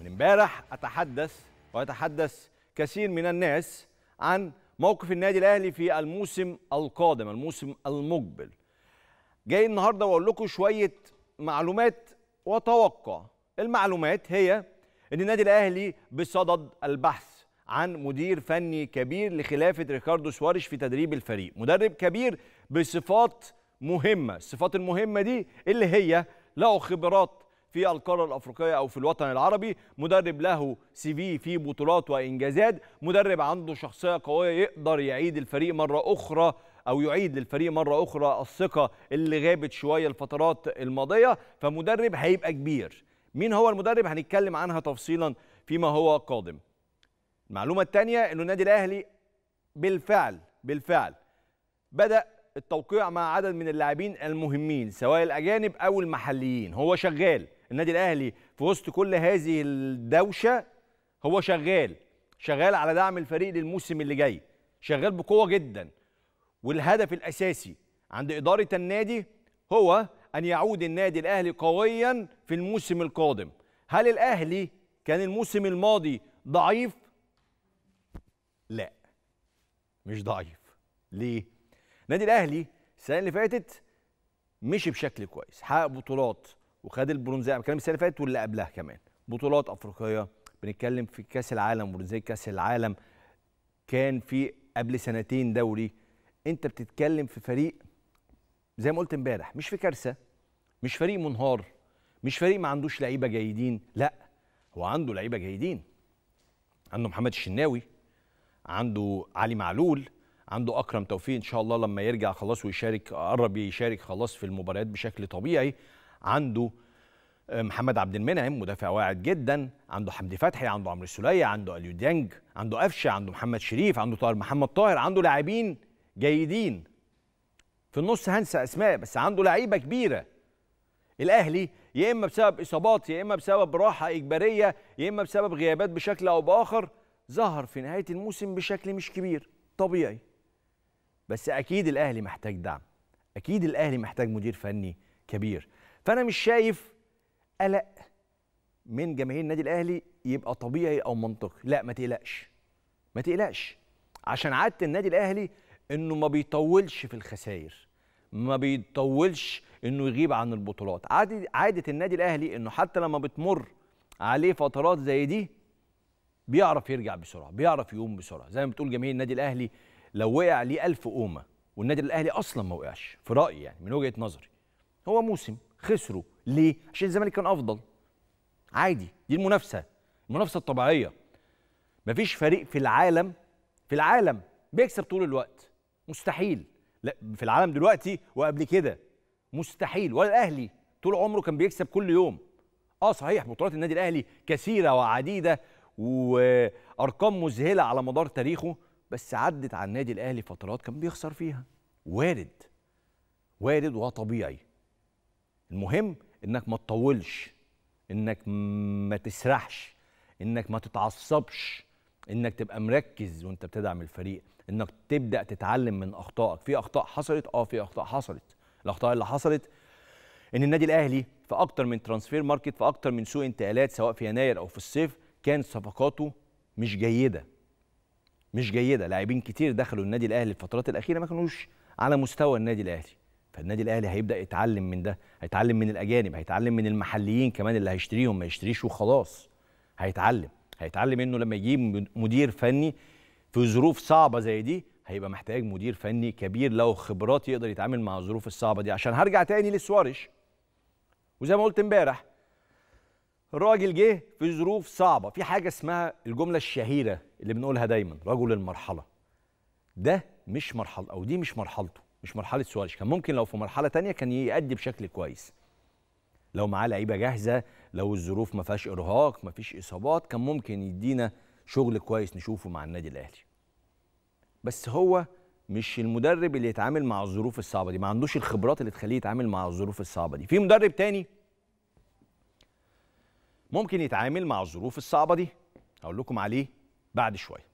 من امبارح اتحدث ويتحدث كثير من الناس عن موقف النادي الاهلي في الموسم القادم الموسم المقبل جاي النهارده واقول لكم شويه معلومات وتوقع المعلومات هي ان النادي الاهلي بصدد البحث عن مدير فني كبير لخلافه ريكاردو سواريش في تدريب الفريق مدرب كبير بصفات مهمه الصفات المهمه دي اللي هي له خبرات في القاره الافريقيه او في الوطن العربي مدرب له سي في في بطولات وانجازات مدرب عنده شخصيه قويه يقدر يعيد الفريق مره اخرى او يعيد للفريق مره اخرى الثقه اللي غابت شويه الفترات الماضيه فمدرب هيبقى كبير مين هو المدرب هنتكلم عنها تفصيلا فيما هو قادم المعلومه الثانيه انه النادي الاهلي بالفعل بالفعل بدا التوقيع مع عدد من اللاعبين المهمين سواء الاجانب او المحليين هو شغال النادي الاهلي في وسط كل هذه الدوشه هو شغال شغال على دعم الفريق للموسم اللي جاي شغال بقوه جدا والهدف الاساسي عند اداره النادي هو ان يعود النادي الاهلي قويا في الموسم القادم هل الاهلي كان الموسم الماضي ضعيف لا مش ضعيف ليه النادي الاهلي السنه اللي فاتت مشي بشكل كويس حقق بطولات وخد البرونزيه بتكلم السنه اللي فاتت واللي قبلها كمان بطولات افريقيه بنتكلم في كاس العالم برونزية كاس العالم كان في قبل سنتين دوري انت بتتكلم في فريق زي ما قلت امبارح مش في كارثه مش فريق منهار مش فريق ما عندوش لعيبه جيدين لا هو عنده لعيبه جيدين عنده محمد الشناوي عنده علي معلول عنده اكرم توفيق ان شاء الله لما يرجع خلاص ويشارك قرب يشارك خلاص في المباريات بشكل طبيعي عنده آه، محمد عبد المنعم مدافع واعد جدا عنده حمدي فتحي عنده عمرو السوليه عنده اليو ديانج عنده قفشه عنده محمد شريف عنده طاهر محمد طاهر عنده لاعبين جيدين في النص هنسى اسماء بس عنده لعيبه كبيره الاهلي يا اما بسبب اصابات يا اما بسبب راحه اجباريه يا اما بسبب غيابات بشكل او باخر ظهر في نهايه الموسم بشكل مش كبير طبيعي بس اكيد الاهلي محتاج دعم اكيد الاهلي محتاج مدير فني كبير فانا مش شايف قلق من جماهير النادي الاهلي يبقى طبيعي او منطقي لا ما تقلقش ما تقلقش عشان عاده النادي الاهلي انه ما بيطولش في الخسائر ما بيطولش انه يغيب عن البطولات عادة, عادة النادي الاهلي انه حتى لما بتمر عليه فترات زي دي بيعرف يرجع بسرعه بيعرف يقوم بسرعه زي ما بتقول جماهير النادي الاهلي لو وقع ليه ألف قومه والنادي الاهلي اصلا ما وقعش في رايي يعني من وجهه نظري هو موسم خسروا ليه عشان الزمالك كان افضل عادي دي المنافسه المنافسه الطبيعيه مفيش فريق في العالم في العالم بيكسب طول الوقت مستحيل لا في العالم دلوقتي وقبل كده مستحيل ولا الاهلي طول عمره كان بيكسب كل يوم اه صحيح بطولات النادي الاهلي كثيره وعديده وارقام مذهله على مدار تاريخه بس عدت على النادي الاهلي فترات كان بيخسر فيها وارد وارد وطبيعي المهم انك ما تطولش انك ما تسرحش انك ما تتعصبش انك تبقى مركز وانت بتدعم الفريق انك تبدا تتعلم من اخطائك في اخطاء حصلت اه في اخطاء حصلت الاخطاء اللي حصلت ان النادي الاهلي في اكتر من ترانسفير ماركت في اكتر من سوق انتقالات سواء في يناير او في الصيف كانت صفقاته مش جيده مش جيده لاعبين كتير دخلوا النادي الاهلي الفترات الاخيره ما كانوش على مستوى النادي الاهلي فالنادي الاهلي هيبدا يتعلم من ده هيتعلم من الاجانب هيتعلم من المحليين كمان اللي هيشتريهم ما يشتريش وخلاص هيتعلم هيتعلم انه لما يجيب مدير فني في ظروف صعبه زي دي هيبقى محتاج مدير فني كبير له خبرات يقدر يتعامل مع الظروف الصعبه دي عشان هرجع تاني لسواريش وزي ما قلت امبارح الراجل جه في ظروف صعبه في حاجه اسمها الجمله الشهيره اللي بنقولها دايما رجل المرحله ده مش مرحله او دي مش مرحلته مش مرحله سواريز كان ممكن لو في مرحله تانية كان يأدي بشكل كويس لو معاه لعيبه جاهزه لو الظروف ما فيهاش ارهاق ما فيش اصابات كان ممكن يدينا شغل كويس نشوفه مع النادي الاهلي بس هو مش المدرب اللي يتعامل مع الظروف الصعبه دي ما عندوش الخبرات اللي تخليه يتعامل مع الظروف الصعبه دي في مدرب تاني ممكن يتعامل مع الظروف الصعبه دي هقول لكم عليه بعد شويه